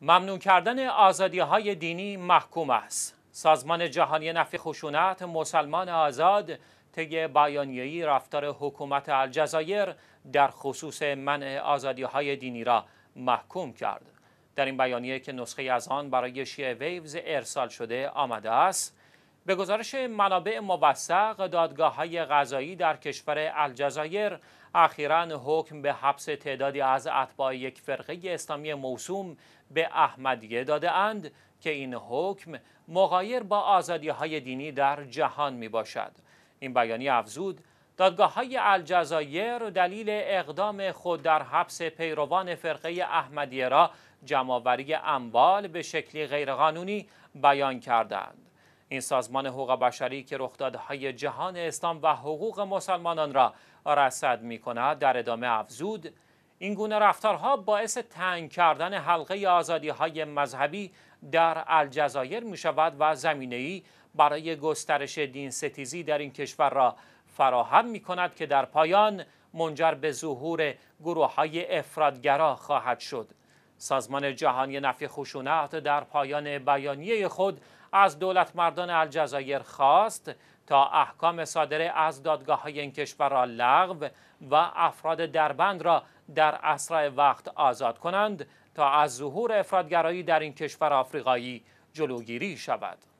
ممنون کردن آزادی های دینی محکوم است. سازمان جهانی نفی خشونت مسلمان آزاد طی بیانیه‌ای رفتار حکومت الجزایر در خصوص منع آزادی های دینی را محکوم کرد. در این بیانیه که نسخه از آن برای شیعه ویوز ارسال شده آمده است، به گزارش منابع موثق دادگاه های غذایی در کشور الجزایر اخیرا حکم به حبس تعدادی از اتباع یک فرقه اسلامی موسوم به احمدیه داده اند که این حکم مغایر با آزادی های دینی در جهان می باشد. این بیانیه افزود دادگاه های الجزایر دلیل اقدام خود در حبس پیروان فرقه احمدیه را جمعآوری انبال به شکلی غیرقانونی بیان کردند. این سازمان حقوق بشری که رخدادهای جهان اسلام و حقوق مسلمانان را رصد می کند در ادامه افزود این گونه رفتارها باعث تنگ کردن حلقه آزادی های مذهبی در الجزایر می شود و زمینه ای برای گسترش دین ستیزی در این کشور را فراهم می کند که در پایان منجر به ظهور گروه های افرادگرا خواهد شد. سازمان جهانی نفی خشونت در پایان بیانیه خود از دولت مردان الجزایر خواست تا احکام صادره از دادگاه های این کشور را لغو و افراد دربند را در اسرع وقت آزاد کنند تا از ظهور افرادگرایی در این کشور آفریقایی جلوگیری شود.